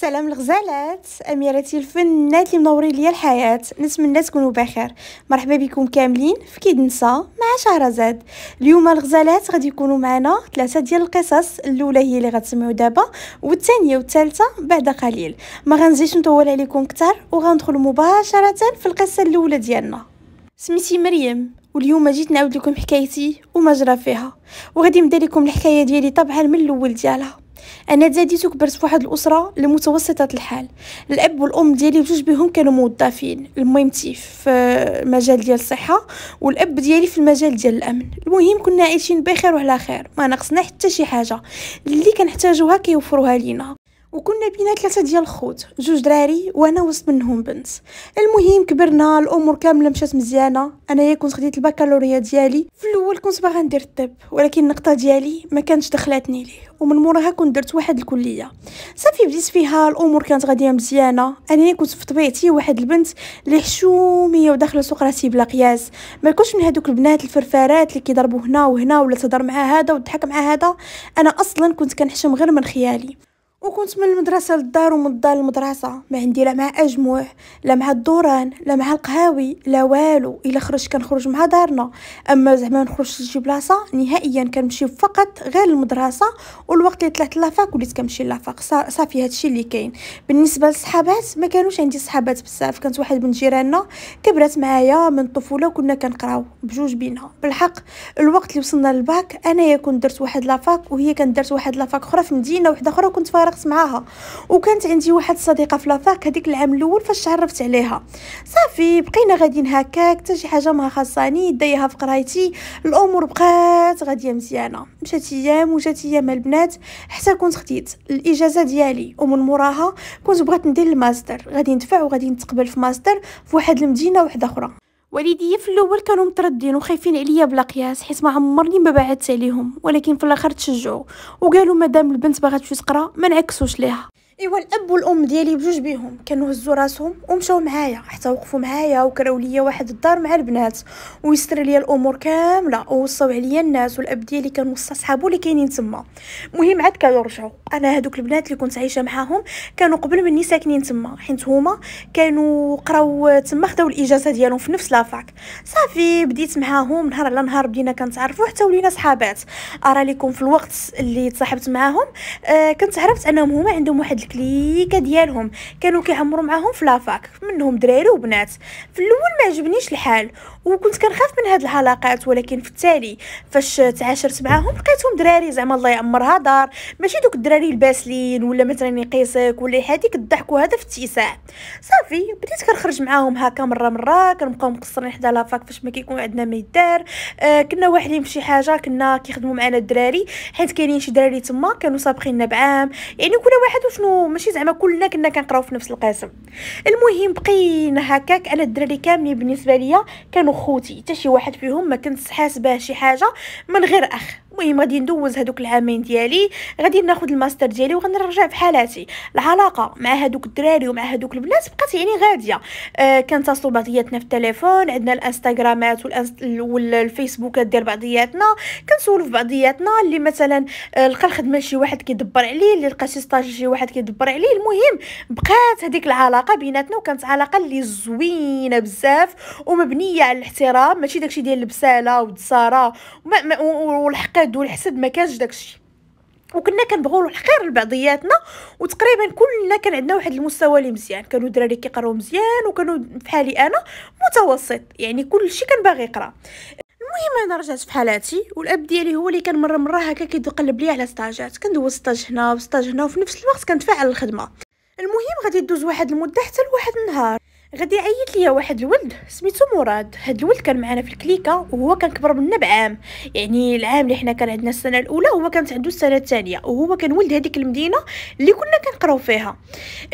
سلام الغزالات اميرتي الفنانات اللي منورين ليا الحياه نتمنى تكونوا بخير مرحبا بكم كاملين في كيدنسا مع شهرزاد اليوم الغزالات غادي يكونوا معنا ثلاثه ديال القصص الاولى هي اللي غتسمعوا دابا والثانيه والثالثه بعد قليل ما غنزيدش نطول عليكم كتر وغندخل مباشره في القصه الاولى ديالنا سميتي مريم واليوم جيت نعاود لكم حكايتي وما جرى فيها وغادي نبدا لكم الحكايه ديالي طبعا من الاول ديالها انا تزاديت وكبرت فواحد الاسره لمتوسطه الحال الاب والام ديالي بجوج بهم كانوا موظفين المهمتي في المجال ديال الصحه والاب ديالي في المجال ديال الامن المهم كنا عايشين بخير وعلى خير ما نقصنا حتى شي حاجه اللي كنحتاجوها كيوفروها لينا وكنا بينا ثلاثة ديال الخوت جوج دراري وانا وسط منهم بنت المهم كبرنا الامور كامله مشات مزيانه انايا كنت خديت البكالوريا ديالي في الاول كنت باغا ندير الطب ولكن النقطه ديالي ما كانتش دخلاتني ليه ومن موراها كنت درت واحد الكليه صافي بديت فيها الامور كانت غاديه مزيانه انايا كنت في طبيعتي واحد البنت اللي حشوميه وداخله سوق راسي بلا قياس ما كنتش من هذوك البنات الفرفارات اللي كيضربوا هنا وهنا ولا تهضر مع هذا وتضحك مع هذا انا اصلا كنت كنحشم غير من خيالي وكنت من المدرسة للدار ومن الدار للمدرسة ما عندي لا مع أجموع لا مع الدوران لا مع القهاوي لا والو إلا خرجت كنخرج مع دارنا أما زعما نخرج لشي بلاصة نهائيا كنمشي فقط غير المدرسة والوقت اللي طلعت لافاك وليت كنمشي لافاك صافي هادشي اللي كاين بالنسبة للصحابات ما كانوش عندي صحابات بزاف كانت واحد من جيراننا كبرات معايا من الطفولة وكنا كنقراو بجوج بينها بالحق الوقت اللي وصلنا للباك أنايا كنت درت واحد لافاك وهي كانت درت واحد لافاك أخرى في مدينة وحدة أخرى وكنت فارغ شخص معاها وكانت عندي واحد الصديقه في لافاك هذيك العام الاول فاش تعرفت عليها صافي بقينا غاديين هكاك حتى شي حاجه ما خاصاني دايها في قرايتي الامور بقات غاديه مزيانه مشات ايام وجات ايام البنات حتى كنت خديت الاجازه ديالي ومن موراها كنت بغيت ندير الماستر غادي ندفع وغادي نتقبل في ماستر في واحد المدينه واحده اخرى والدي في الاول كانوا متردين وخايفين عليا بلا قياس حيت ما عمرني ما بعدت عليهم ولكن في الاخر تشجعوا وقالوا مادام البنت باغا تمشي تقرا ما نعكسوش ليها ايوا الاب والام ديالي بجوج بيهم كانوا هزوا راسهم ومشاو معايا حتى وقفوا معايا وكراو ليا واحد الدار مع البنات ويستر ليا الامور كامله ووصاو عليا الناس والاب ديالي كان وصى صحابو اللي كاينين تما المهم عاد كانوا رجعوا انا هذوك البنات اللي كنت عايشه معاهم كانوا قبل مني ساكنين تما حيت هما كانوا قراو تما خداو الاجازه ديالهم في نفس لافاك صافي بديت معاهم نهار على نهار بدينا كنتعرفوا حتى ولينا صحابات ارى لكم في الوقت اللي تصاحبت معاهم آه كنت عرفت انهم هما عندهم واحد الكليكه ديالهم كانوا كيعمروا معاهم في لافاك منهم دراري وبنات في الاول ما عجبنيش الحال وكنت كنخاف من هاد الحلقات ولكن في التالي فاش تعاشرت معاهم لقيتهم دراري زعما الله يعمرها دار ماشي دوك الدراري الباسلين ولا مثلا يقيسك ولا يحاديك الضحك وهذا في التيساع صافي بديت كنخرج معاهم هكا مره مره كنبقاو مقصرين حدا لافاك فاش ما كيكون عندنا ما يدار آه كنا واحدين في شي حاجه كنا كيخدموا معنا الدراري حيت كاينين شي دراري تما كانوا سابقيننا بعام يعني كل واحد وشنو ماشي زعما كلنا كنا كنقراو في نفس القسم المهم بقينا هكاك انا الدراري كاملين بالنسبه ليا كانوا خوتي حتى شي واحد فيهم ما كنت حاسبه شي حاجه من غير اخ المهم غادي ندوز هذوك العامين ديالي غادي ناخذ الماستر ديالي وغنرجع حالاتي العلاقه مع هذوك الدراري ومع هذوك البنات بقات يعني غاديه آه تصلوا بعضياتنا في التليفون عندنا الانستغرامات والفيسبوكات ديال بعضياتنا كنسولوا في بعضياتنا اللي مثلا آه، لقى الخدمه شي واحد كيدبر عليه اللي لقى شي ستاج شي واحد كيدبر عليه المهم بقات هذيك العلاقه بيناتنا وكانت علاقه اللي زوينه بزاف ومبنيه على الاحترام ماشي داكشي ديال البساله والدساره والحقيقه الحسد والحسد ما كانش داكشي وكنا كنبغوا الخير لبعضياتنا وتقريبا كلنا كان عندنا واحد المستوى اللي مزيان كانوا دراري كيقراو مزيان وكانوا بحالي انا متوسط يعني كلشي كان باغي يقرا المهم انا رجعت في حالاتي والاب ديالي هو اللي كان مره مره هكا كيدقلب لي على ستاجات كندوز ستاج هنا وستاج هنا وفي نفس الوقت كنتفاعل الخدمه المهم غادي يدوز واحد المده حتى لواحد النهار غادي عيط ليا واحد الولد سميتو مراد هاد الولد كان معانا في الكليكه وهو كان كبر منا بعام يعني العام اللي حنا كان عندنا السنه الاولى هو كانت عنده السنه الثانيه وهو كان ولد هذيك المدينه اللي كنا كنقراو فيها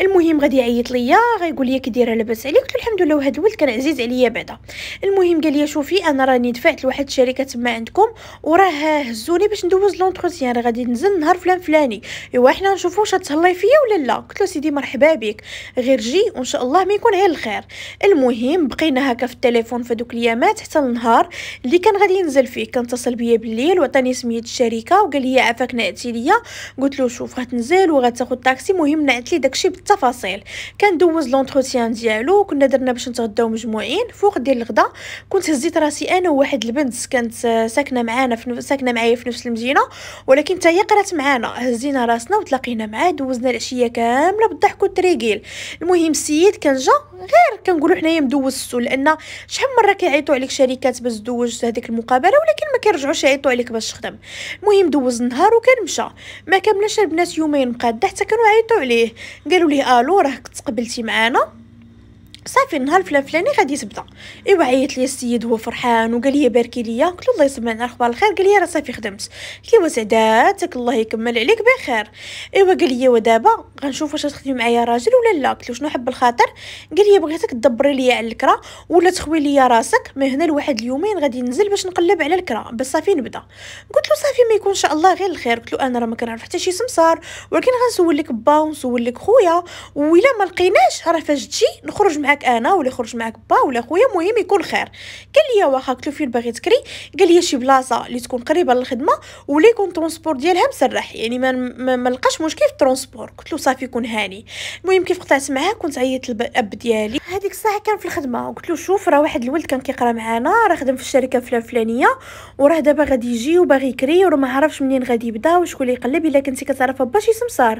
المهم غادي يعيط ليا غيقول لي كي دايره لاباس عليك قلت الحمد لله وهاد الولد كان عزيز عليا بعدا المهم قال لي شوفي انا راني دفعت لواحد الشركه تما عندكم وراه هزوني باش ندوز لونتروسيان راه غادي ننزل نهار فلان فلاني ايوا حنا نشوفوا واش تهلاي فيا ولا لا قلت له سيدي مرحبا بك غير جي وان شاء الله ما يكون غير الخير خير المهم بقينا هكا في التليفون في دوك اليامات حتى النهار اللي كان غادي ينزل فيه كان اتصل بيا بالليل وعطاني سميه الشركه وقال لي عافاك نعتي ليا قلت له شوف غتنزل وغتاخذ طاكسي المهم نعت لي داكشي بالتفاصيل كان دوز لونتروتيان ديالو كنا درنا باش نتغداو مجموعين فوق ديال الغدا كنت هزيت راسي انا وواحد البنت كانت ساكنه معانا في ساكنه معايا في نفس المدينه ولكن حتى هي قرات معانا هزينا راسنا وتلاقينا معاه دوزنا العشيه كامله بالضحك والتريكيل المهم السيد كان جا غير غير كنقولوا حنايا مدوز السوق لان شحال مره كيعيطوا عليك شركات باش تدوز هذيك المقابله ولكن ما كيرجعوش يعيطوا عليك باش تخدم المهم دوز النهار وكان مشى ما كملش البنات يومين مقاده حتى كانوا عيطوا عليه قالوا ليه الو راه تقبلتي معانا صافي النهار الفلاني غادي تبدا ايوا عيط لي السيد هو فرحان وقال لي باركي ليا قلت له الله يسمعنا اخبار الخير قال لي راه صافي خدمت قلت له سعداتك الله يكمل عليك بخير ايوا قال لي ودابا غنشوف واش تخدمي معايا راجل ولا لا قلت له شنو حب الخاطر قال لي بغيتك تدبري ليا على الكرا ولا تخوي ليا راسك من هنا لواحد اليومين غادي ننزل باش نقلب على الكرا بس صافي نبدا قلت له صافي ما يكون شاء الله غير الخير قلت له انا راه ما كنعرف حتى شي سمسار ولكن غنسول لك با ونسول لك خويا ويلا ما لقيناش راه فاش تجي نخرج مع معاك انا ولا يخرج معاك با ولا خويا المهم يكون خير قال لي واخا قلت له فين باغي تكري قال لي شي بلاصه اللي تكون قريبه للخدمه ولا يكون ترونسبور ديالها مسرح يعني ما ما لقاش مشكل في الترونسبور قلت له صافي كون هاني المهم كيف قطعت معاه كنت عيطت للاب ديالي هذيك الساعه كان في الخدمه قلت له شوف راه واحد الولد كان كيقرا معانا راه خدم في الشركه فلان فلانيه وراه دابا غادي يجي وباغي يكري وما عرفش منين غادي يبدا وشكون اللي يقلب الا كنتي كتعرف باش شي قال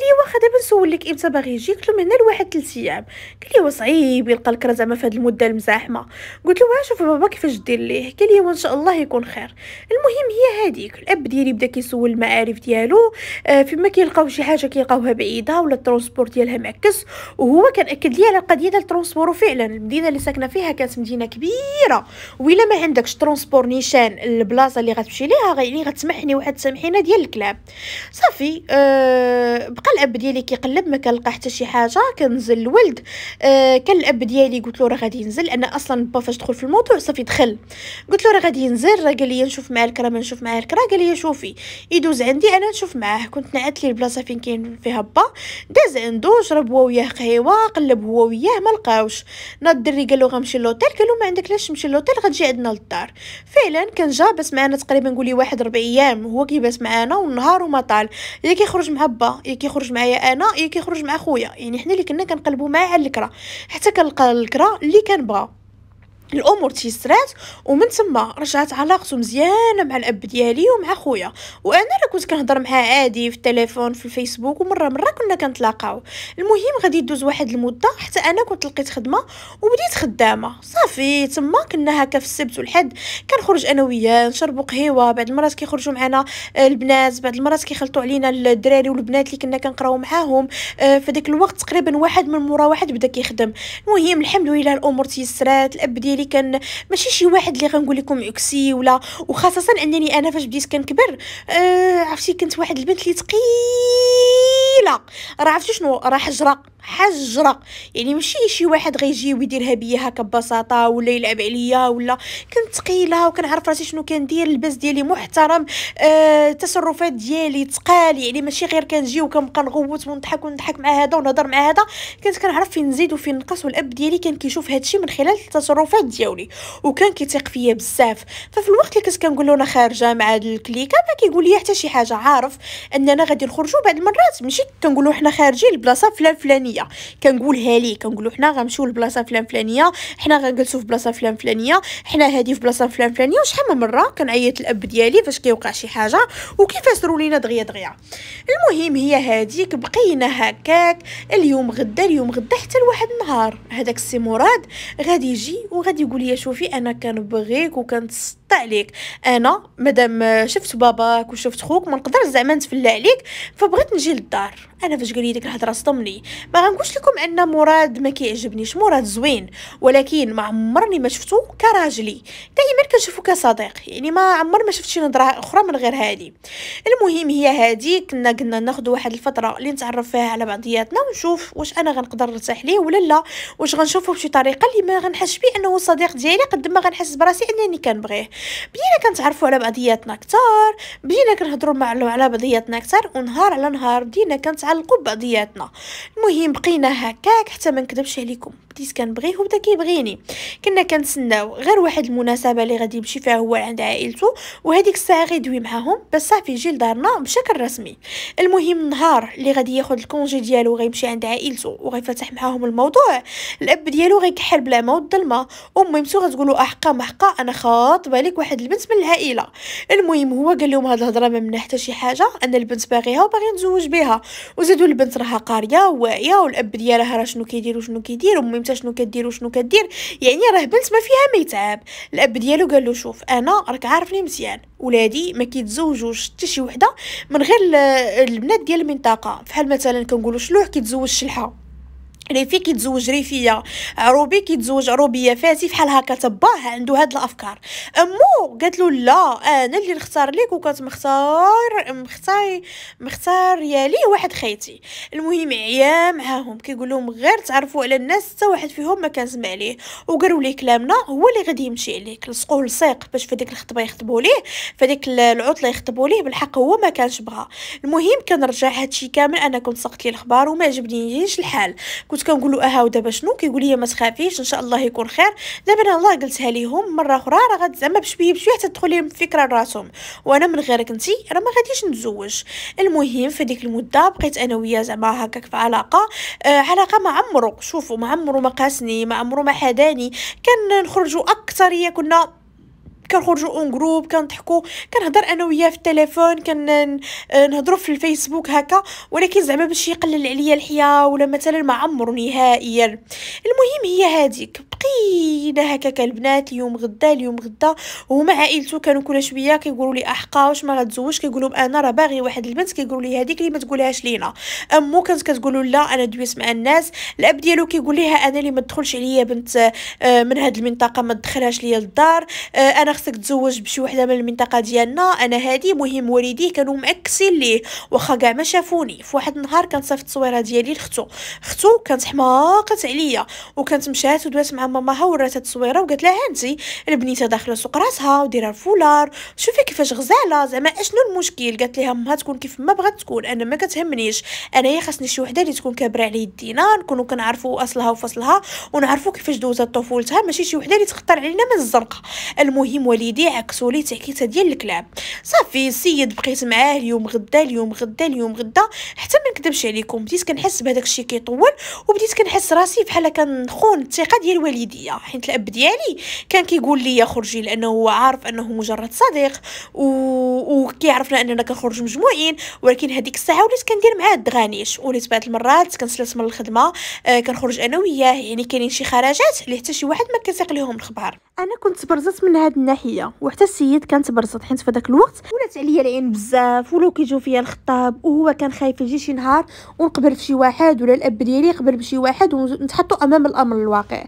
لي واخا دابا نسول لك امتى باغي يجي قلت له من هنا لواحد 3 ايام قال لي صعيب يلقى الكره زعما في هذه المده المزاحمه قلت له شوف بابا كيفاش دير ليه قال لي وان شاء الله يكون خير المهم هي هذيك الاب ديالي بدا كيسول المعارف ديالو آه فيما كيلقاو شي حاجه كيلقاوها بعيده ولا الترونسبور ديالها معكس وهو كان اكد لي على القضيه ديال الترونسبور وفعلا المدينه اللي ساكنه فيها كانت مدينه كبيره ويلا ما عندكش ترونسبور نيشان البلاصه اللي غتمشي ليها يعني غتسمحني واحد التسامحينه ديال الكلام صافي آه بقى الاب ديالي كيقلب ما كنلقى حتى شي حاجه كنزل الولد آه كان الاب ديالي قلت له راه غادي ينزل انا اصلا با فاش دخل في الموضوع صافي دخل قلت له راه غادي ينزل راه قال لي نشوف معاه الكرا نشوف معاه الكرا قال لي شوفي يدوز عندي انا نشوف معاه كنت نعت لي البلاصه فين كاين فيها با داز عنده شرب هو وياه قهيوه قلب هو وياه ما لقاوش ناض الدري قال له غنمشي لوطيل قال له ما عندك لاش تمشي لوطيل غتجي عندنا للدار فعلا كان جا بس معانا تقريبا قولي واحد ربع ايام هو كيباس معانا والنهار وما طال يا كيخرج مع با يا كيخرج معايا انا يا كيخرج مع خويا يعني حنا اللي كنا كنقلبوا معاه على الكرا حتى كنلقى الكرا اللي كنبغى الامور تيسرات ومن تما رجعت علاقته مزيانه مع الاب ديالي ومع خويا وانا راه كنت كنهضر معاه عادي في التليفون في الفيسبوك ومره مره كنا كنتلاقاو المهم غادي يدوز واحد المده حتى انا كنت لقيت خدمه وبديت خدامه صافي تما كنا هكا في السبت والحد كنخرج انا وياه نشربوا قهيوه بعد المرات كيخرجوا معنا آه، البنات بعد المرات كيخلطوا علينا الدراري والبنات اللي كنا كنقراو معاهم آه، في ذاك الوقت تقريبا واحد من مورا واحد بدا كيخدم المهم الحمد لله الامور تيسرات الاب ديالي ديالي كان ماشي شي واحد اللي غنقول لكم عكسي ولا وخاصه انني انا فاش بديت كنكبر آه عرفتي كنت واحد البنت اللي ثقيله راه عرفتي شنو راه حجره حجره يعني ماشي شي واحد غيجي ويديرها بيا هكا ببساطه ولا يلعب عليا ولا كنت ثقيله وكنعرف راسي شنو كندير اللباس ديالي محترم آه التصرفات ديالي تقال يعني ماشي غير كنجي وكنبقى نغوت ونضحك ونضحك مع هذا ونهضر مع هذا كنت كنعرف فين نزيد وفين نقص والاب ديالي كان كيشوف هادشي من خلال التصرفات ديالي وكان كيثيق فيا بزاف ففي الوقت اللي كنت كنقول له انا خارجه مع هاد الكليكه ما كيقول لي حتى شي حاجه عارف اننا غادي نخرجوا بعض المرات ماشي كنقولوا حنا خارجين لبلاصه فلان فلانيه ليا كنقولها ليه كنقولو حنا غنمشيو لبلاصه فلان فلانيه حنا غنجلسو في بلاصه فلان فلانيه حنا هادي في بلاصه فلان فلانيه وشحال من مره كنعيط الاب ديالي فاش كيوقع شي حاجه وكيفاش درو لينا دغيا دغيا المهم هي هاديك بقينا هكاك اليوم غدا اليوم غدا حتى لواحد النهار هذاك السي مراد غادي يجي وغادي يقول لي شوفي انا كنبغيك وكنت نقطع عليك انا مادام شفت باباك وشفت خوك ما نقدر زعما نتفلى عليك فبغيت نجي للدار انا فاش قال لي ديك الهضره صدمني ما غنقولش لكم ان مراد ما كيعجبنيش مراد زوين ولكن ما عمرني ما شفتو كراجلي دائما كنشوفو كصديق يعني ما عمر ما شفت شي نظره اخرى من غير هذه المهم هي هذه كنا قلنا ناخذ واحد الفتره اللي نتعرف فيها على بعضياتنا ونشوف واش انا غنقدر نرتاح ليه ولا لا واش غنشوفه بشي طريقه اللي ما غنحسش بيه انه صديق ديالي قد ما غنحس براسي انني كنبغيه بينا كنتعرفوا على بعضياتنا كتار بينا كنهضروا مع على بعضياتنا كتار ونهار على نهار بدينا كنتعلقوا ببعضياتنا المهم بقينا هكاك حتى ما نكذبش عليكم بديت كنبغيه وبدا كيبغيني كنا كنتسناو غير واحد المناسبه اللي غادي يمشي فيها هو عند عائلته وهذيك الساعه غيدوي معاهم بس صافي يجي لدارنا بشكل رسمي المهم النهار اللي غادي ياخذ الكونجي ديالو غيمشي عند عائلته وغيفتح معاهم الموضوع الاب ديالو غيكحل بلا ما والظلمه اميمتو غتقولوا احقا محقا انا خاطبه عليك واحد البنت من العائله المهم هو قال لهم هاد الهضره ما منها حتى شي حاجه انا البنت باغيها وباغي نتزوج بها وزادوا البنت راها قاريه واعيه والاب ديالها راه شنو كيدير وشنو كيدير امي حتى شنو كدير وشنو كدير يعني راه بنت ما فيها ما يتعب الاب ديالو قال له شوف انا راك عارفني مزيان ولادي ما كيتزوجوش حتى شي وحده من غير البنات ديال المنطقه فحال مثلا كنقولوا شلوح كيتزوج شلحه ريفي كيتزوج ريفيه آه، روبي كيتزوج روبيه فاتي بحال هكا تباه عنده هاد الافكار امو قالت له لا انا اللي نختار ليك وكنت مختار مختار مختار يا ليه واحد خيتي المهم عيا معاهم كيقول لهم غير تعرفوا على الناس حتى واحد فيهم ما سمع ليه وقالوا ليه كلامنا هو اللي غادي يمشي عليك لصقوه لصيق باش فديك الخطبه يخطبوا ليه فديك العطله يخطبوا ليه بالحق هو ما كانش بغا المهم كنرجع هادشي كامل انا كنت سقط ليه الخبر وما عجبنيش الحال كنت كنقول له اها ودابا شنو كيقول لي ما تخافيش ان شاء الله يكون خير دابا انا الله قلتها ليهم مره اخرى راه غاد زعما بشويه بشويه حتى تدخل لهم الفكره لراسهم وانا من غيرك انت راه ما غاديش نتزوج المهم في ديك المده بقيت انا وياه زعما هكاك في علاقه آه علاقه ما عمرو شوفوا ما عمرو ما قاسني ما عمرو ما حداني كان نخرجوا اكثر كنا كنخرجوا اون جروب كنضحكوا كنهضر انا وياه في التليفون كنهضروا في الفيسبوك هكا ولكن زعما باش يقلل عليا الحياه ولا مثلا ما عمرو نهائيا المهم هي هذيك بقينا هكاك البنات اليوم غدا اليوم غدا وهما عائلته كانوا كل شويه كيقولوا لي احقا واش ما غتزوجش كيقول انا راه باغي واحد البنت كيقولوا لي هذيك اللي ما تقولهاش لينا امو كانت كتقول لا انا دويس مع الناس الاب ديالو كيقول لها انا اللي ما تدخلش عليا بنت آه، من هاد المنطقه ما تدخلهاش ليا للدار آه، انا خصك تزوج بشي وحده من المنطقه ديالنا انا هادي مهم والديه كانوا معكسين ليه واخا كاع ما شافوني فواحد النهار كنصيفط التصويره ديالي لختو ختو كانت حماقت عليا وكانت مشات ودوات مع ماماها وراتها التصويره وقالت لها هانتي البنيته داخله سوق راسها ودايره الفولار شوفي كيفاش غزاله زعما اشنو المشكل قالت لها امها تكون كيف ما بغات تكون انا ما كتهمنيش انايا خاصني شي وحده اللي تكون كابره على يدينا نكونوا كنعرفوا اصلها وفصلها ونعرفوا كيفاش دوزت طفولتها ماشي شي وحده اللي تخطر علينا من الزرقه المهم والدي عكسوا لي تعكيته ديال الكلاب صافي السيد بقيت معاه اليوم غدا اليوم غدا اليوم غدا حتى ما نكذبش عليكم بديت كنحس بهذاك الشيء كيطول وبديت كنحس راسي بحال كنخون الثقه ديال والديا حيت الاب ديالي كان كيقول لي خرجي لانه هو عارف انه مجرد صديق و... وكيعرفنا اننا كنخرج مجموعين ولكن هذيك الساعه وليت كندير معاه الدغانيش وليت بعض المرات كنسلس من الخدمه آه كنخرج انا وياه يعني كاينين شي خرجات اللي حتى شي واحد ما كيسيق ليهم الخبار انا كنت برزت من هاد الناحيه الصباحيه وحتى السيد كان تبرزط حيت في داك الوقت ولات عليا العين بزاف ولاو كيجيو فيا الخطاب وهو كان خايف يجي شي نهار ونقبل بشي واحد ولا الاب ديالي يقبر بشي واحد ونتحطوا امام الامر الواقع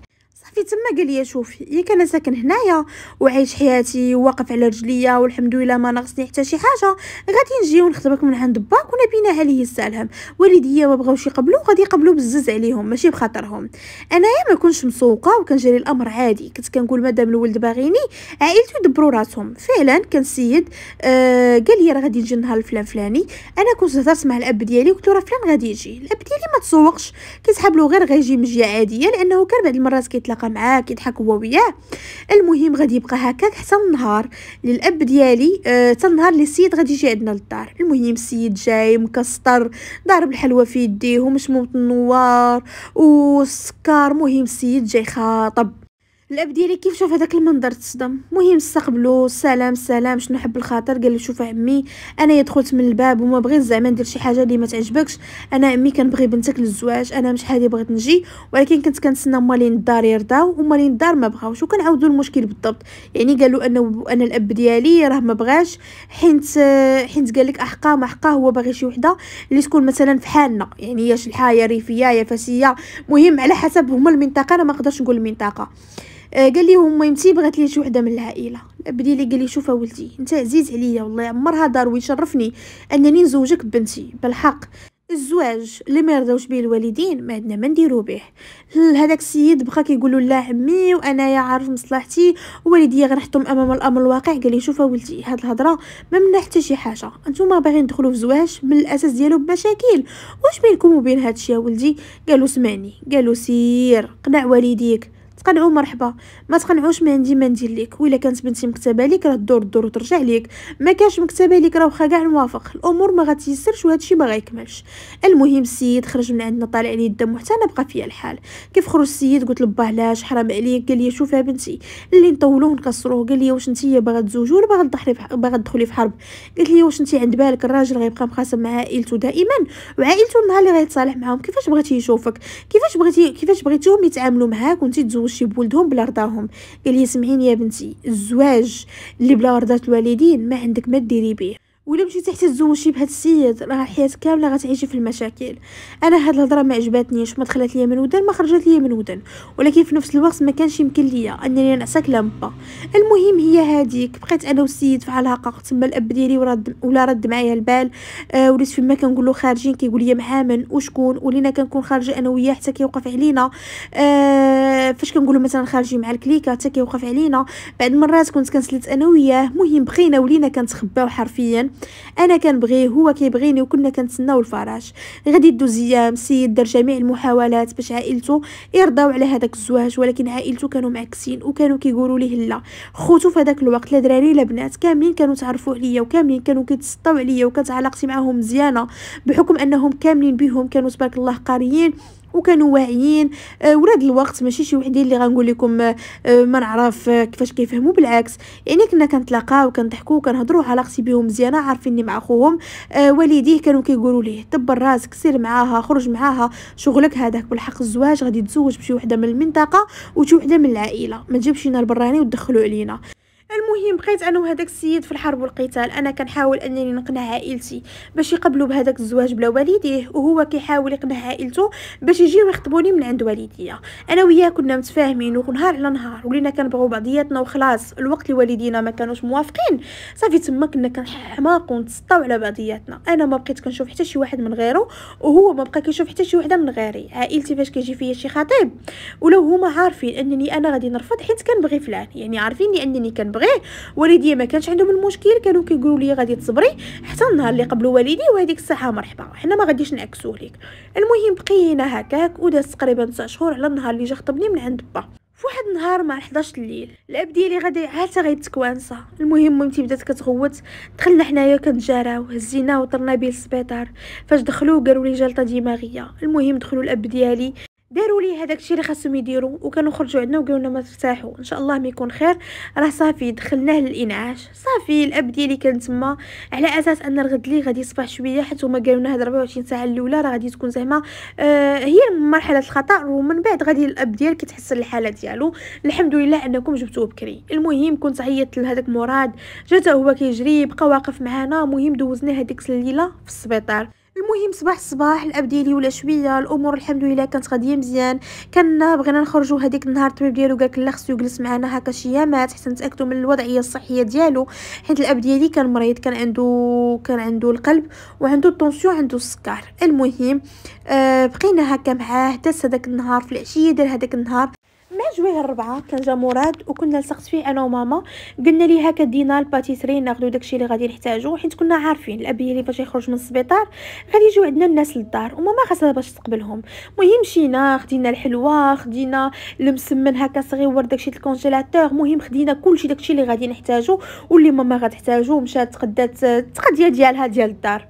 صافي تما قال لي شوفي ياك إيه انا ساكن هنايا وعايش حياتي واقف على رجليا والحمد لله ما ناقصني حتى شي حاجه غادي نجي ونخطبك من عند باك ونبينا عليه السلام والديا ما بغاوش يقبلوا غادي يقبلوا بزز عليهم ماشي بخاطرهم انايا ما كنتش مسوقه وكنجري الامر عادي كنت كنقول مادام الولد باغيني عائلته يدبروا راسهم فعلا كان سيد آه قال لي راه غادي نجي نهار الفلان فلاني انا كنت هضرت مع الاب ديالي قلت له راه فلان غادي يجي الاب ديالي ما تسوقش كيسحب له غير غيجي مجيه عاديه لانه كان بعض المرات كيطلق يتلاقى معاه كيضحك هو وياه المهم غادي يبقى هكاك حتى النهار للاب ديالي آه، حتى آه النهار اللي السيد غادي يجي عندنا للدار المهم السيد جاي مكسطر ضارب الحلوه في يديه ومشموم النوار والسكر مهم السيد جاي خاطب الاب ديالي كيف شاف هذاك المنظر تصدم مهم استقبلو سلام سلام شنو حب الخاطر قال لي شوف عمي انا دخلت من الباب وما بغيت زعما ندير شي حاجه اللي ما تعجبكش انا عمي كنبغي بنتك للزواج انا مش هادي بغيت نجي ولكن كنت كنتسنى مالين الدار يرضاو ومالين الدار ما بغاوش وكنعاودو المشكل بالضبط يعني قالوا انه انا الاب ديالي راه ما بغاش حيت حيت قال لك احقام ما احقاه هو باغي شي وحده اللي تكون مثلا في حالنا يعني يا شلحه يا ريفيه يا فاسيه مهم على حسب هما المنطقه انا ما نقدرش نقول المنطقه آه، قال لي هما يمتي بغات لي شي وحده من العائله بدي لي قال لي شوف ولدي انت عزيز عليا والله عمرها دار ويشرفني انني نزوجك بنتي بالحق الزواج اللي ما يرضاوش به الوالدين ما عندنا ما نديرو به هذاك السيد بقى كيقول له لا عمي يا عارف مصلحتي والديا غنحطهم امام الامر الواقع قال لي شوف ولدي هاد الهضره ما منا حتى شي حاجه نتوما باغيين تدخلوا في زواج من الاساس ديالو بمشاكل واش بينكم وبين هادشي يا ولدي قالوا سمعني قالوا سير قنع والديك تقنعو مرحبا ما تقنعوش ما عندي ما ندير ليك وإلا كانت بنتي مكتبه ليك راه الدور الدور وترجع ليك ما كاش مكتبه ليك راه واخا كاع نوافق الامور ما غتيسرش وهادشي ما غيكملش المهم السيد خرج من عندنا طالع لي الدم حتى انا بقى فيا الحال كيف خرج السيد قلت با علاش حرام عليك قال لي شوف يا بنتي اللي نطولوه نكسروه قال لي واش انتي باغا تزوجي ولا باغا تدخلي باغا تدخلي في حرب قلت لي واش انت عند بالك الراجل غيبقى مخاصم مع عائلته دائما وعائلته النهار اللي غيتصالح معاهم كيفاش بغيتي يشوفك كيفاش بغيتي كيفاش بغيتيهم يتعاملوا معاك وانت تزوج يتزوجش بولدهم بلا رضاهم قال لي سمعيني يا بنتي الزواج اللي بلا رضا الوالدين ما عندك ما ديري بيه ولا مشيتي حتى تزوجتي بهذا السيد راه حياتك كامله غتعيشي في المشاكل انا هاد الهضره ما عجباتنيش ما دخلت ليا من ودن ما خرجت ليا من ودن ولكن في نفس الوقت ما كانش يمكن ليا انني نعسى كلام با المهم هي هذيك بقيت انا والسيد في علاقه تما الاب ديالي ورد ولا رد معايا البال آه وليت فيما كنقول له خارجين كيقول لي مع من وشكون ولينا كنكون خارجه انا وياه حتى كيوقف علينا آه فاش له مثلا خارجين مع الكليكه حتى كيوقف علينا بعد مرات كنت كنسلت انا وياه مهم بقينا ولينا كنتخباو حرفيا انا كنبغيه هو كيبغيني وكنا كنتسناو الفراش غادي يدوز ايام السيد دار جميع المحاولات باش عائلته يرضاو على هذاك الزواج ولكن عائلته كانوا معكسين وكانوا كيقولوا ليه لا خوتو في هذاك الوقت لا دراري لا بنات كاملين كانوا تعرفوا عليا وكاملين كانوا كيتسطاو عليا وكانت علاقتي معاهم مزيانه بحكم انهم كاملين بهم كانوا تبارك الله قاريين وكانوا واعيين آه، ولاد الوقت ماشي شي وحدين اللي غنقول لكم آه، ما نعرف آه، كيفاش كيفهموا بالعكس يعني كنا كنتلاقاو وكنضحكوا وكنهضروا علاقتي بهم مزيانه عارفيني مع خوهم والديه كانوا كيقولوا ليه دبر راسك سير معاها خرج معاها شغلك هذاك بالحق الزواج غادي تزوج بشي وحده من المنطقه وشي وحده من العائله ما تجيبش لنا البراني وتدخلوا علينا المهم بقيت انا وهذاك السيد في الحرب والقتال انا كنحاول انني نقنع عائلتي باش يقبلوا بهذاك الزواج بلا والديه وهو كيحاول يقنع عائلته باش يجيو يخطبوني من عند والديا انا وياه كنا متفاهمين ونهار على نهار ولينا كنبغوا بعضياتنا وخلاص الوقت اللي والدينا ما كانوش موافقين صافي تما كنا كنحماق ونتسطاو على بعضياتنا انا ما بقيت كنشوف حتى شي واحد من غيره وهو ما بقى كيشوف حتى شي وحده من غيري عائلتي فاش كيجي فيا شي خطيب ولو هما عارفين انني انا غادي نرفض حيت كنبغي فلان يعني عارفين انني كنبغي بغيه والديا ما كانش عندهم المشكل كانوا كيقولوا لي غادي تصبري حتى النهار اللي قبل والدي وهذيك الساعه مرحبا حنا ما غاديش نعكسوه لك المهم بقينا هكاك وداز تقريبا 9 شهور على النهار اللي جا خطبني من عند با فواحد النهار مع 11 الليل الاب ديالي غادي عاد غيتكوانسا المهم مامتي بدات كتغوت دخلنا حنايا كنتجاراو هزينا وطرنا به للسبيطار فاش دخلو قالوا لي جلطه دماغيه المهم دخلوا الاب ديالي داروا لي هذاك الشيء اللي خاصهم يديروا وكانوا خرجوا عندنا وقالوا لنا ما ترتاحوا ان شاء الله ما يكون خير راه صافي دخلناه للانعاش صافي الاب ديالي كان تما على اساس ان الغد لي غادي يصبح شويه حيت هما قالوا لنا هاد 24 ساعه الاولى راه غادي تكون زعما آه هي مرحله الخطا ومن بعد غادي الاب ديالك كتحسن الحاله ديالو الحمد لله انكم جبتوه بكري المهم كنت عيطت لهذاك مراد جاته هو كيجري بقى واقف معانا المهم دوزنا هذيك الليله في السبيطار المهم صباح الصباح الاب ديالي ولا شويه الامور الحمد لله كانت غاديه مزيان كنا بغينا نخرجوا هذيك النهار الطبيب ديالو قالك لا خصو يجلس معنا هكا شي يامات حتى نتاكدوا من الوضعيه الصحيه ديالو حيت الاب ديالي كان مريض كان عنده كان عنده القلب وعنده الطونسيون عنده السكر المهم آه بقينا هكا معاه حتى هذاك النهار في العشيه ديال هذاك النهار مع جويه الربعه كان جا مراد وكنا لصقت فيه انا وماما قلنا ليه هكا دينا الباتيسري ناخدو داكشي اللي غادي نحتاجو حيت كنا عارفين الابيه اللي فاش يخرج من السبيطار غادي يجيو عندنا الناس للدار وماما خاصها باش تقبلهم المهم مشينا خدينا الحلوى خدينا المسمن هكا صغيور داكشي الكونجيلاتور المهم خدينا كلشي داكشي اللي غادي نحتاجو واللي ماما غتحتاجو مشات تقدات التقديه ديالها ديال الدار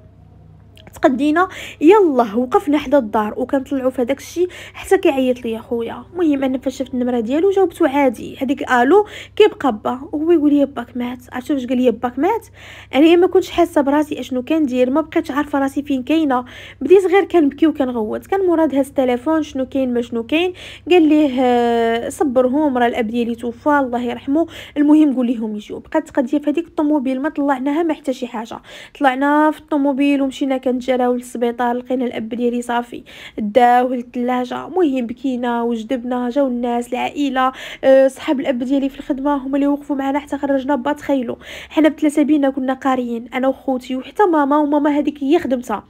تقدينا يلا وقفنا حدا الدار وكنطلعوا في هذاك الشيء حتى كيعيط ليا خويا المهم انا فاش شفت النمره ديالو جاوبته عادي هذيك الو كيبقى با وهو يقول لي باك مات عرفتي واش قال لي باك مات انا ما كنتش حاسه براسي اشنو كندير ما بقيتش عارفه راسي فين كاينه بديت غير كنبكي وكنغوت كان مراد هز التليفون شنو كاين ما شنو كاين قال ليه آه، صبرهم راه الاب ديالي توفى الله يرحمه المهم قول لهم يجيو بقات تقديه في هذيك الطوموبيل ما طلعناها ما حتى شي حاجه طلعنا في الطوموبيل ومشينا كان كنت جراو للسبيطار لقينا الاب ديالي صافي داوه للثلاجه مهم بكينا وجدبنا جاو الناس العائله آه، صحاب الاب ديالي في الخدمه هما اللي وقفوا معنا حتى خرجنا با تخيلوا حنا بثلاثه بينا كنا قاريين انا وخوتي وحتى ماما وماما هذيك هي خدمتها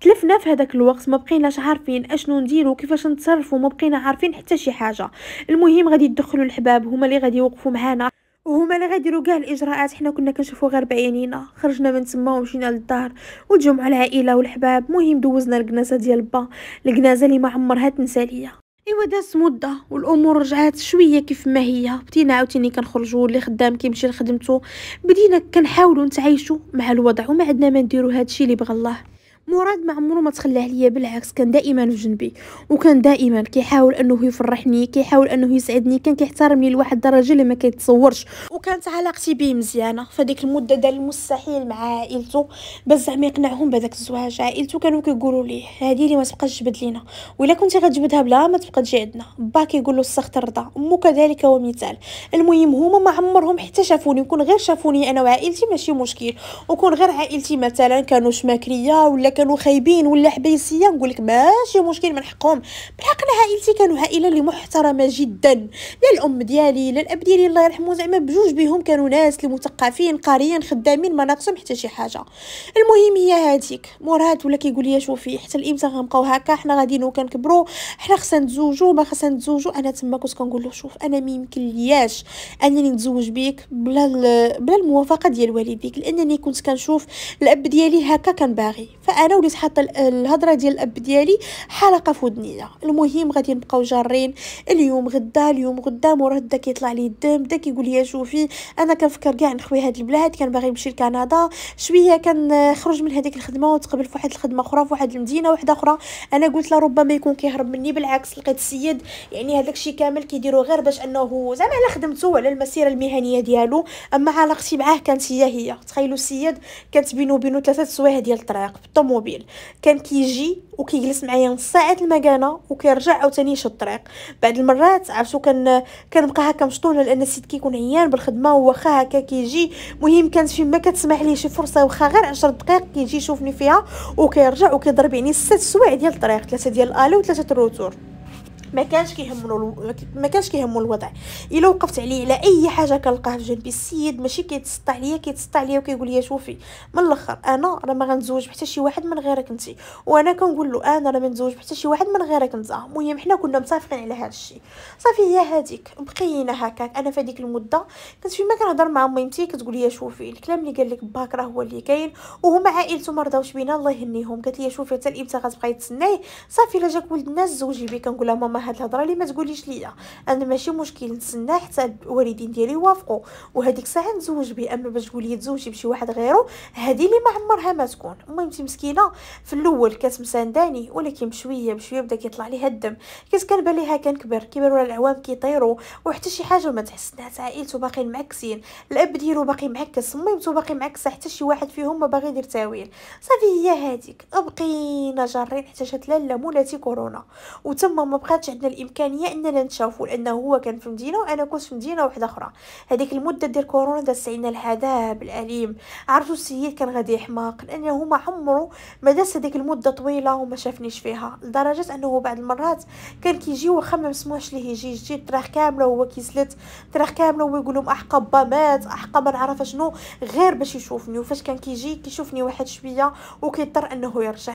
تلفنا في هذاك الوقت ما بقيناش عارفين اشنو نديرو كيفاش نتصرفوا ما بقينا عارفين حتى شي حاجه المهم غادي يدخلوا الحباب هما اللي غادي يوقفوا معانا وهما اللي غيديروا كاع الاجراءات حنا كنا كنشوفوا غير بعينينا خرجنا من تما ومشينا للدار وتجمعوا العائله والحباب مهم دوزنا الكنازه ديال با الكنازه اللي ما عمرها تنسى ليا ايوا داز مده والامور رجعات شويه كيف ما هي بدينا عاوتاني كنخرجوا اللي خدام كيمشي لخدمته بدينا كنحاولوا نتعايشوا مع الوضع وما عندنا ما نديروا هادشي اللي بغى الله مراد ما عمرو ما تخلاه ليا بالعكس كان دائما في جنبي وكان دائما كيحاول انه يفرحني كيحاول انه يسعدني كان كيحترمني لواحد الدرجه اللي ما كيتصورش وكانت علاقتي به مزيانه فديك المده دار المستحيل مع عائلته باش زعما يقنعهم بهذاك الزواج عائلته كانوا كيقولوا ليه هذه اللي ما تبقاش تجبد لينا ولا كنتي غتجبدها بلا ما تبقى تجي عندنا با كيقول له السخط الرضا امو كذلك ومثال المهم هما ما عمرهم حتى شافوني وكون غير شافوني انا وعائلتي ماشي مشكل وكون غير عائلتي مثلا كانوا شماكريه ولا كانوا خايبين ولا حبيسيه نقول لك ماشي مشكل من حقهم بالحق عائلتي كانوا عائله اللي محترمه جدا لا الام ديالي لا الاب ديالي الله يرحمه زعما بجوج بهم كانوا ناس اللي مثقفين قاريين خدامين ما ناقصهم حتى شي حاجه المهم هي هذيك مراد ولا كيقول لي شوفي حتى الامتى غنبقاو هكا حنا غاديين وكنكبروا حنا خصنا نتزوجوا ما خصنا نتزوجوا انا تما كنت كنقول له شوف انا ميمكن لياش انني نتزوج بك بلا بلا الموافقه ديال والديك لانني كنت كنشوف الاب ديالي هكا كان باغي فأنا انا وليت حاطه الهضره ديال الاب ديالي حلقه في ودنيا المهم غادي نبقاو جارين اليوم غدا اليوم غدا مورا دا كيطلع لي الدم بدا كيقول لي شوفي انا كنفكر كاع نخوي هاد البلاد كان باغي نمشي لكندا شويه كنخرج من هذيك الخدمه وتقبل في واحد الخدمه اخرى في واحد المدينه واحده اخرى انا قلت له ربما يكون كيهرب مني بالعكس لقيت السيد يعني هذاك الشيء كامل كيديرو غير باش انه زعما على خدمته وعلى المسيره المهنيه ديالو اما علاقتي معاه كانت هي هي تخيلوا السيد كانت بينو وبينو ثلاثه سوايع ديال الطريق بالطم الطوموبيل كان كيجي وكيجلس معايا نص ساعه المكانه وكيرجع عاوتاني يشد الطريق بعد المرات عرفتو كان كنبقى هكا مشطونه لان السيد كيكون عيان بالخدمه واخا هكا كيجي المهم كانت فين ما كتسمح ليه شي فرصه واخا غير 10 دقائق كيجي يشوفني فيها وكيرجع وكيضرب يعني ست سوايع ديال الطريق ثلاثه ديال الالو وثلاثه الروتور ما كانش كيهمو الو... ما كانش كيهمو الوضع الا وقفت عليه على اي حاجه كنلقاه في جنبي السيد ماشي كيتسطع عليا كيتسطع عليا وكيقول لي شوفي من الاخر انا راه ما غنتزوج حتى شي واحد من غيرك انت وانا كنقول له انا راه ما نتزوج حتى شي واحد من غيرك انت المهم حنا كنا متفقين على هذا الشيء صافي هي هذيك بقينا هكاك انا في هذيك المده كنت فيما كنهضر مع ميمتي كتقول لي شوفي الكلام اللي قال لك باك راه هو اللي كاين وهما عائلته ما رضاوش بينا الله يهنيهم قالت لي شوفي حتى امتى غتبقاي تسنايه صافي الا جاك ولد الناس زوجي بيه كنقول لها ماما هاد الهضره اللي ما تقوليش ليا انا ماشي مشكل نتسنى حتى الوالدين ديالي يوافقوا وهذيك الساعه نتزوج به اما باش تقولي تزوجي بشي واحد غيره هذه اللي ما عمرها ما تكون المهم مسكينه في الاول كانت مسانداني ولكن بشويه بشويه بدا كيطلع ليها الدم كانت كنبان ليها كنكبر كبر ولا العوام كيطيروا وحتى شي حاجه ما تحسنات عائلته باقيين معكسين الاب ديالو باقي معكس ميمتو باقي معكسه حتى شي واحد فيهم ما باغي يدير تاويل صافي هي هذيك بقينا جارين حتى جات لاله مولاتي كورونا وتما ما بقاتش عندنا الامكانيه اننا نتشافوا لانه هو كان في مدينه وانا كنت في مدينه واحده اخرى هذيك المده ديال كورونا دازت علينا العذاب الاليم عرفتوا السيد كان غادي يحماق لانه هو ما عمرو ما داز هذيك المده طويله وما شافنيش فيها لدرجه انه بعض المرات كان كيجي واخا ما مسموحش ليه يجي يجي الطريق كامله وهو كيسلت الطريق كامله وهو يقول لهم احقا با مات احقا ما نعرف شنو غير باش يشوفني وفاش كان كيجي كيشوفني واحد شويه وكيضطر انه يرجع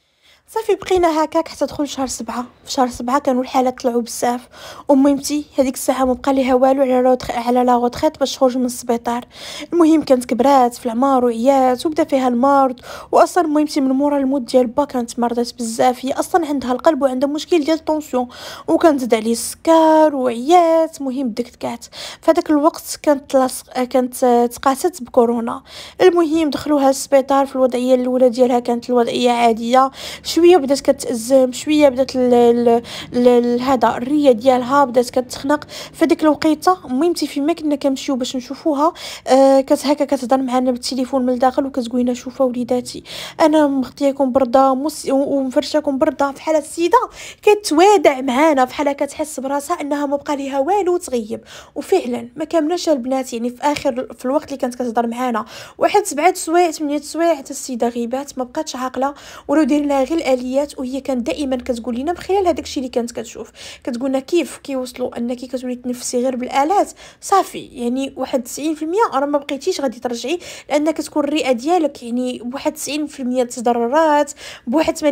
صافي بقينا هكاك حتى دخل شهر سبعة في شهر سبعة كانوا الحالات طلعوا بزاف وميمتي هذيك الساعه ما بقى ليها والو على روتخ... على لا غوتريت باش تخرج من السبيطار المهم كانت كبرات في العمر وعيات وبدا فيها المرض واصلا ميمتي من مورا الموت ديال با كانت مرضات بزاف هي اصلا عندها القلب وعندها مشكل ديال الطونسيون وكانت زاد عليه السكر وعيات المهم دكتكات فداك الوقت كانت تلصق... كانت تقاست بكورونا المهم دخلوها السبيطار في الوضعيه الاولى ديالها كانت الوضعيه عاديه شويه بدات كتازم شويه بدات هذا الريه ديالها بدات كتخنق فديك الوقيته ميمتي فيما كنا كنمشيو باش نشوفوها آه كت هكا كتهضر معنا بالتليفون من الداخل وكتقول لنا شوفوا وليداتي انا مغطياكم برده ومفرشاكم برده فحال السيده كتوادع معانا فحال كتحس براسها انها ما بقى ليها والو تغيب وفعلا ما كاملناش البنات يعني في اخر في الوقت اللي كانت كتهضر معانا واحد سبعة سوايع ثمانيه سوايع حتى السيده غيبات ما بقاتش عاقله ولو دير لها غير الاليات وهي كانت دائما كتقول لنا من خلال هذاك الشيء اللي كانت كتشوف كتقولنا كيف كيوصلوا انك كتولي تنفسي غير بالالات صافي يعني واحد 90% راه ما بقيتيش غادي ترجعي لان كتكون الرئه ديالك يعني بواحد 90% تضررات بواحد 80%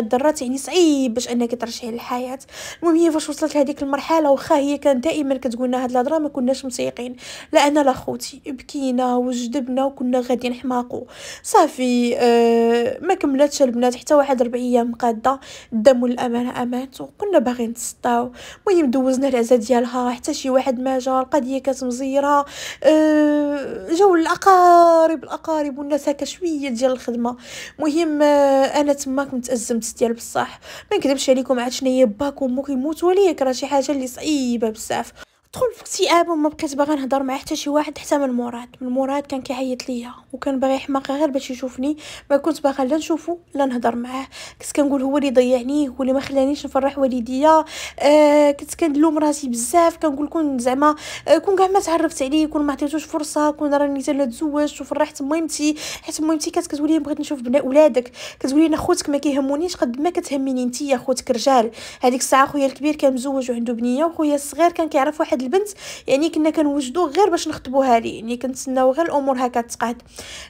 ضررات يعني صعيب باش انك ترجعي للحياه المهم هي فاش وصلت لهذيك المرحله واخا هي كانت دائما كتقولنا هاد الهضره ما كناش مسيقين لا انا لا خوتي بكينا وجدبنا وكنا غادي نحماقوا صافي آه ما كملاتش البنات حتى واحد 40 الشرعيه مقاده الدم والامانه امانته كنا باغيين نتسطاو المهم دوزنا العزا ديالها حتى شي واحد ما جا القضيه كانت مزيره أه جاو الاقارب الاقارب والناس هكا شويه ديال الخدمه المهم آه، انا تما كنت ازمت ديال بصح ما نكذبش عليكم عاد هي باك وامك يموتوا ليك راه شي حاجه اللي صعيبه بزاف دخل في اكتئاب وما بقيت باغا نهضر مع حتى شي واحد حتى من مراد من مراد كان كيعيط ليا وكان باغي يحماق غير باش يشوفني ما كنت باغا لا نشوفو لا نهضر معاه كنت كنقول هو اللي ضيعني هو اللي ما خلانيش نفرح والديا آه كنت كنلوم راسي بزاف كنقول كون زعما آه كون كاع ما تعرفت عليه كون ما عطيتوش فرصه كون راني انا تزوجت وفرحت ميمتي حيت ميمتي كانت كتقولي بغيت نشوف بناء ولادك كتقولي انا خوتك ما كيهمونيش قد ما كتهميني انت يا خوتك رجال هذيك الساعه خويا الكبير كان مزوج وعنده بنيه وخويا الصغير كان كيعرف واحد هاد البنت يعني كنا كنوجدو غير باش نخطبوها ليه يعني كنتسناو غير الامور هكا تقعد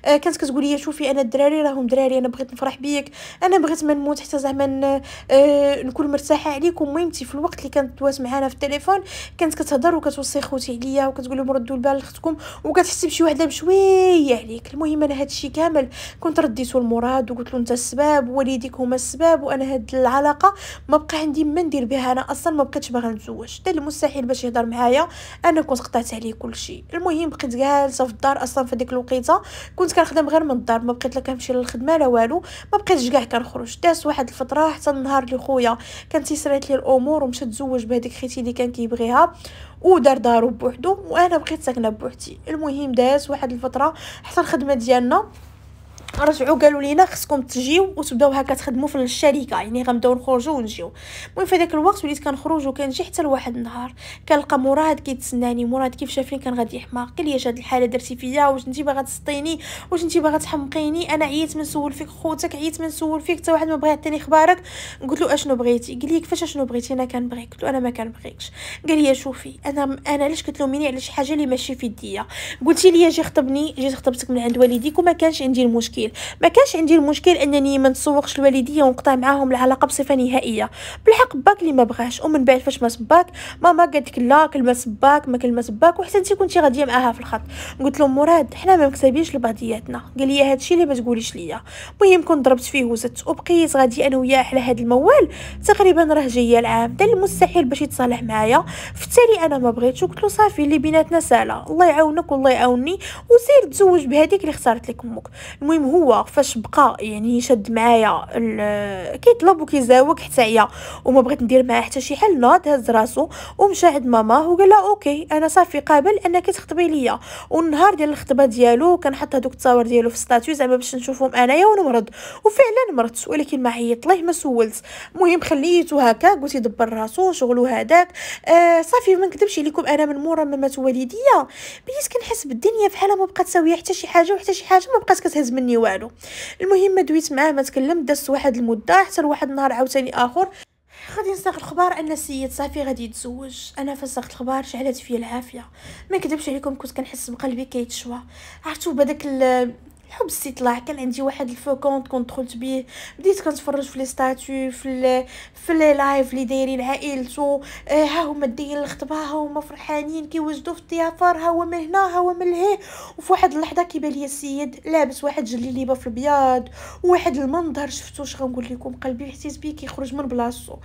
آه كانت كتقول لي شوفي انا الدراري راهم دراري انا بغيت نفرح بيك انا بغيت ما نموت حتى زعما آه نكون مرتاحه عليك وميمتي في الوقت اللي كانت دوات معانا في التليفون كانت كتهضر وكتوصي خوتي عليا وكتقول لهم ردوا البال لختكم وكتحسي بشي وحده بشويه عليك المهم انا هادشي كامل كنت رديتو المراد وقلت له انت السبب والديك هما السبب وانا هاد العلاقه ما بقى عندي ما ندير بها انا اصلا ما بقيتش باغا نتزوج حتى المستحيل باش يهضر معايا النهاية انا كنت قطعت عليه كل شيء المهم بقيت جالسه في الدار اصلا في ديك الوقيته كنت كنخدم غير من الدار ما بقيت لا كنمشي للخدمه لا والو ما بقيتش كاع كنخرج داس واحد الفتره حتى النهار اللي خويا كانت يسرات لي الامور ومشى تزوج بهذيك خيتي اللي كان كيبغيها ودار دارو بوحدو وانا بقيت ساكنه بوحدي المهم داس واحد الفتره حتى الخدمه ديالنا رجعوا قالوا لينا خصكم تجيو وتبداو هكا تخدموا في الشركه يعني غنبداو نخرجوا ونجيو المهم في ذاك الوقت وليت كنخرج وكنجي حتى لواحد النهار كنلقى مراد كيتسناني مراد كيف شافني كان غادي يحماق قال لي اش هاد الحاله درتي فيا واش انت باغا تسطيني واش انت باغا تحمقيني انا عييت من سول فيك خوتك عييت من سول فيك حتى واحد ما بغى يعطيني خبارك قلت له اشنو بغيتي قال لي كيفاش اشنو بغيتي انا كنبغيك قلت له انا ما كنبغيكش قال لي شوفي انا انا علاش كتلوميني على شي حاجه اللي ماشي في يديا قلتي لي جي خطبني جيت خطبتك من عند والديك وما كانش عندي المشكل المشكل ما كانش عندي المشكل انني ما نسوقش الوالديه ونقطع معاهم العلاقه بصفه نهائيه بالحق باك لي ما بغاش ومن بعد فاش ما صباك ماما قالت لك لا كلمه صباك ما كلمه صباك وحتى انت كنتي غاديه معاها في الخط قلت له مراد حنا ما مكتبيش لبعضياتنا قال لي هادشي اللي ما تقوليش ليا المهم كنت ضربت فيه وزدت وبقيت غادي انا وياه على هاد الموال تقريبا راه جايه العام دار المستحيل باش يتصالح معايا في التالي انا ما بغيتش قلت له صافي اللي بيناتنا ساله الله يعاونك والله يعاونني وسير تزوج بهذيك اللي اختارت لك امك المهم هو فاش بقى يعني شاد معايا كيطلب وكيزاوق حتى هي وما بغيت ندير معاه حتى شي حل ناض هز راسو ومشى عند ماما وقال لها اوكي انا صافي قابل انك تخطبي ليا والنهار ديال الخطبه ديالو كنحط هذوك التصاور ديالو في ستاتيو زعما باش نشوفهم انايا ونمرض وفعلا مرضت ولكن ما عيط ليه ما سولت المهم خليته هكا قلت يدبر راسو شغلو هذاك آه صافي ما نكذبش عليكم انا من مورا ما مات والديا بديت كنحس بالدنيا فحال ما بقات تساوي حتى شي حاجه وحتى شي حاجه ما بقات كتهز مني والو المهم دويت معاه ما تكلم دازت واحد المده حتى لواحد النهار عاوتاني اخر غادي نصدق الخبار ان السيد صافي غادي يتزوج انا فصدقت الخبار شعلت فيا العافيه ما كذبش عليكم كنت كنحس بقلبي كيتشوى عرفتوا بداك حب الاستطلاع كان عندي واحد الفوكونت كنت دخلت بيه بديت كنتفرج في لي ستاتيو في ال في لي لايف اللي دايرين عائلته آه، ها هما دايرين الخطبه ها هما فرحانين كيوجدوا في الضيافه ها هو من هنا ها هو من لهيه وفي واحد اللحظه كيبان لي السيد لابس واحد جليليبه في البياض واحد المنظر شفتو اش غنقول لكم قلبي حسيت بيه كيخرج من بلاصتو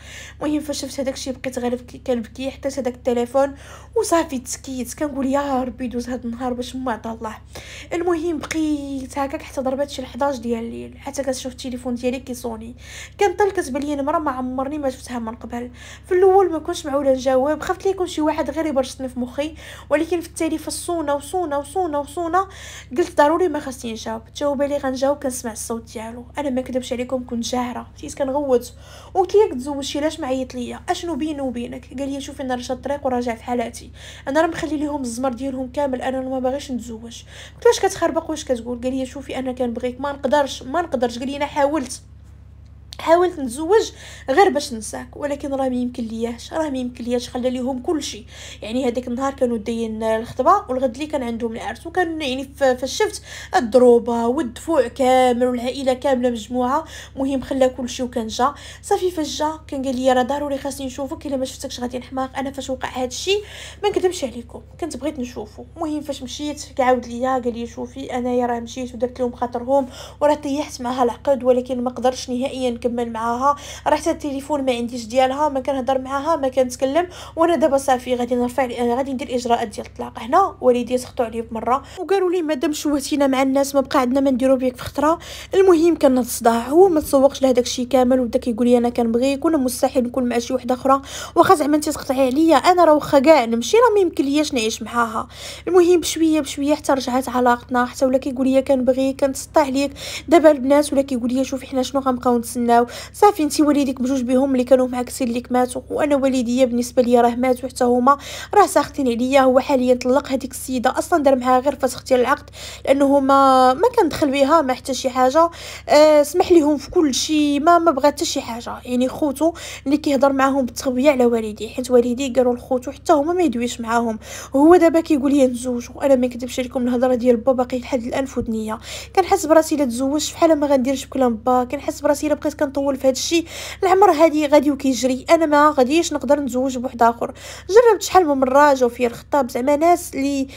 المهم فاش شفت هذاك الشيء بقيت غير كنبكي حتى هذاك التليفون وصافي تسكيت كنقول يا ربي دوز هاد النهار باش ما عطا الله المهم بقيت هكاك حتى ضربات شي 11 ديال الليل حتى كتشوف التليفون ديالي كيصوني كنطل كتبان مرا ما عمرني ما شفتها من قبل في الاول ما كنتش معوله نجاوب خفت لي يكون شي واحد غير يبرشطني في مخي ولكن في التالي فصونا وصونا وصونا وصونا قلت ضروري ما خاصني نجاوب جاوب لي غنجاوب كنسمع الصوت ديالو انا ما كذبش عليكم كنت جاهره بديت كنغوت وكي ليك شي علاش ما عيط ليا اشنو بيني وبينك قال لي شوفي انا رشا الطريق وراجع في حالاتي انا راه مخلي لهم الزمر ديالهم كامل انا ما باغيش نتزوج قلت واش كتخربق واش كتقول قال لي شوفي انا كنبغيك ما نقدرش ما نقدرش قال لي انا حاولت حاولت نتزوج غير باش ننساك ولكن راه يمكن لياش راه يمكن لياش خلى ليهم كل شيء يعني هذاك النهار كانوا داين الخطبه والغد اللي كان عندهم العرس وكان يعني فشفت الضروبه والدفوع كامل والعائله كامله مجموعه مهم خلى كل شيء وكان جا صافي فاش جا كان قال لي راه ضروري خاصني نشوفك الا ما شفتكش غادي نحماق انا فاش وقع هذا الشيء ما نكذبش عليكم كنت بغيت نشوفه مهم فاش مشيت كعاود ليا قال لي شوفي انايا راه مشيت ودرت لهم خاطرهم وراه طيحت معها العقد ولكن ما قدرش نهائيا نكمل معاها راه حتى التليفون ما عنديش ديالها ما كنهضر معاها ما كنتكلم وانا دابا صافي غادي نرفع غادي ندير اجراءات ديال الطلاق هنا والدي سخطوا عليا بمره وقالوا لي مادام شوهتينا مع الناس ما بقى عندنا ما نديرو بيك في خطره المهم كنهض هو ما تسوقش لهداك الشيء كامل وبدا كيقول لي انا كنبغيك وانا مستحيل نكون مع شي وحده اخرى واخا زعما انت تقطعي عليا انا راه واخا كاع نمشي راه ما يمكنلياش نعيش معاها المهم بشويه بشويه حتى رجعت علاقتنا حتى ولا كيقول لي كنبغيك كنتسطى عليك دابا البنات ولا كيقول لي شوفي حنا شنو غنبقاو نتسنى تنساو صافي انت والديك بجوج بهم اللي كانوا معاك سير اللي ماتوا وانا والديا بالنسبه ليا راه ماتوا حتى هما راه ساخطين عليا هو حاليا طلق هذيك السيده اصلا دار معها غير فاس اختيار العقد لانه ما ما دخل بها ما حتى شي حاجه أه سمح ليهم في كل شيء ما ما بغات حتى شي حاجه يعني خوتو اللي كيهضر معاهم بالتغبيه على والدي حيت والدي قالوا لخوتو حتى هما ما يدويش معاهم هو دابا كيقول لي نتزوجوا انا ما كنكذبش لكم الهضره ديال با باقي لحد الان في ودنيا كنحس براسي الا تزوجت فحال ما غنديرش بكلام با كنحس براسي الا بقيت كنطول في هذا الشيء العمر هادي غادي وكيجري انا ما غاديش نقدر نتزوج بواحد اخر جربت شحال من مره جاو فيا الخطاب زعما ناس اللي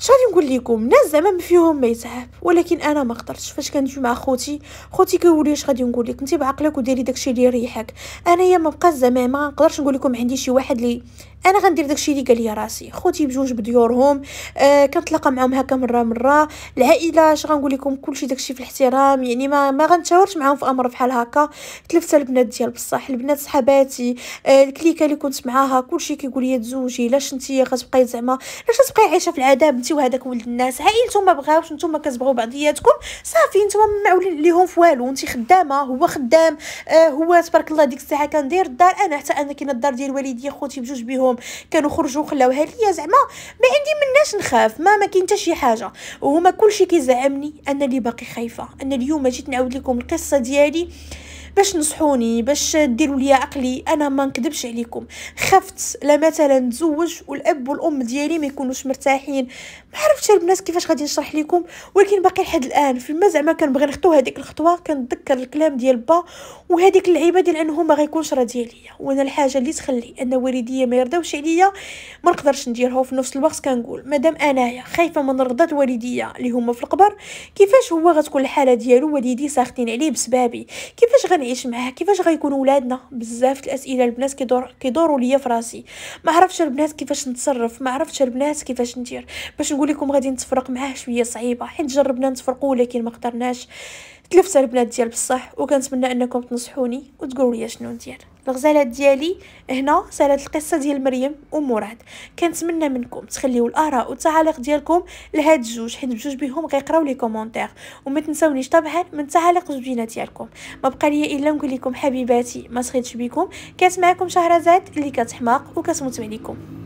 اش غادي نقول لكم ناس زعما فيهم ما يتعب ولكن انا ما قدرتش فاش كنت مع خوتي خوتي كيقول اش غادي نقول لك انت بعقلك وديري داكشي اللي يريحك انايا ما بقى زعما ما نقدرش نقول لكم عندي شي واحد لي انا غندير داكشي اللي قال لي راسي خوتي بجوج بديورهم آه كنتلاقى معاهم هكا مره مره العائله اش غنقول لكم كلشي داكشي في الاحترام يعني ما ما غنتشاورش معاهم في امر بحال هكا تلفت البنات ديال بصح البنات صحاباتي آه الكليكه اللي كنت معاها كلشي كيقول لي تزوجي لاش انت غتبقاي زعما علاش غتبقاي عايشه في العذاب بنتي وهذاك ولد الناس عائلته إيه ما بغاوش نتوما كتبغوا بعضياتكم صافي نتوما ما معولين ليهم في والو انت خدامه هو خدام آه هو تبارك الله ديك الساعه كندير الدار انا حتى انا كاين الدار ديال والديا خوتي بجوج بهم كانوا خرجوا خلاوها ليا زعما ما عندي مناش نخاف ما ما كاين حتى شي حاجه وهما كلشي كيزعمني انا اللي باقي خايفه انا اليوم جيت نعاود لكم القصه ديالي باش نصحوني باش ديروا لي عقلي انا ما نكذبش عليكم خفت لا مثلا نتزوج والاب والام ديالي ما يكونوش مرتاحين ما عرفتش البنات كيفاش غادي نشرح لكم ولكن باقي لحد الان في زعما كنبغي نخطو هذيك الخطوه كنتذكر الكلام ديال با وهذيك اللعيبه ديال انهم ما غيكونش راضي عليا وانا الحاجه اللي تخلي ان والديا ما يرضاوش عليا ما نقدرش نديرها وفي نفس الوقت كنقول مادام انايا خايفه من رضات والديا اللي هما في القبر كيفاش هو غتكون الحاله ديالو والدي ساخطين عليه بسبابي كيفاش غن غنعيش معاه كيفاش غيكونوا ولادنا بزاف الاسئله البنات كيدور كيدوروا ليا في راسي ما عرفتش البنات كيفاش نتصرف ما عرفتش البنات كيفاش ندير باش نقول لكم غادي نتفرق معاه شويه صعيبه حيت جربنا نتفرقوا ولكن ما قدرناش تلفت على البنات ديال بصح وكنتمنى انكم تنصحوني وتقولوا لي شنو ندير الغزالات ديالي هنا سالت القصه ديال مريم ومراد كنتمنى منكم تخليو الاراء والتعاليق ديالكم لهاد الجوج حيت بجوج بهم غيقراو لي كومونتير وما تنساونيش طبعا من تعاليق زوجينا ديالكم ما بقى لي الا نقول لكم حبيباتي ما سخيتش بكم كانت معكم شهرزاد اللي كتحماق وكتموت عليكم